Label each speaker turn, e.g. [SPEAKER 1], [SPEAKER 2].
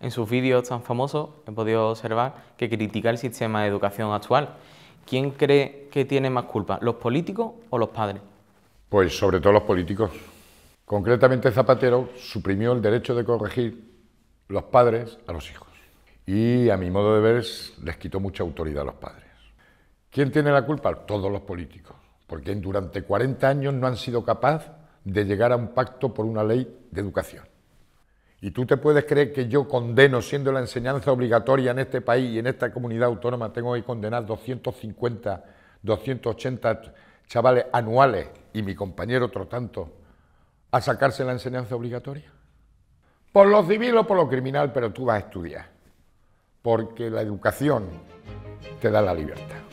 [SPEAKER 1] En sus vídeos tan famosos he podido observar que critica el sistema de educación actual. ¿Quién cree que tiene más culpa, los políticos o los padres?
[SPEAKER 2] Pues sobre todo los políticos. Concretamente Zapatero suprimió el derecho de corregir los padres a los hijos. Y a mi modo de ver les quitó mucha autoridad a los padres. ¿Quién tiene la culpa? Todos los políticos. Porque durante 40 años no han sido capaces de llegar a un pacto por una ley de educación. Y tú te puedes creer que yo condeno, siendo la enseñanza obligatoria en este país y en esta comunidad autónoma, tengo que condenar 250, 280 chavales anuales y mi compañero otro tanto a sacarse la enseñanza obligatoria. Por lo civil o por lo criminal, pero tú vas a estudiar. Porque la educación te da la libertad.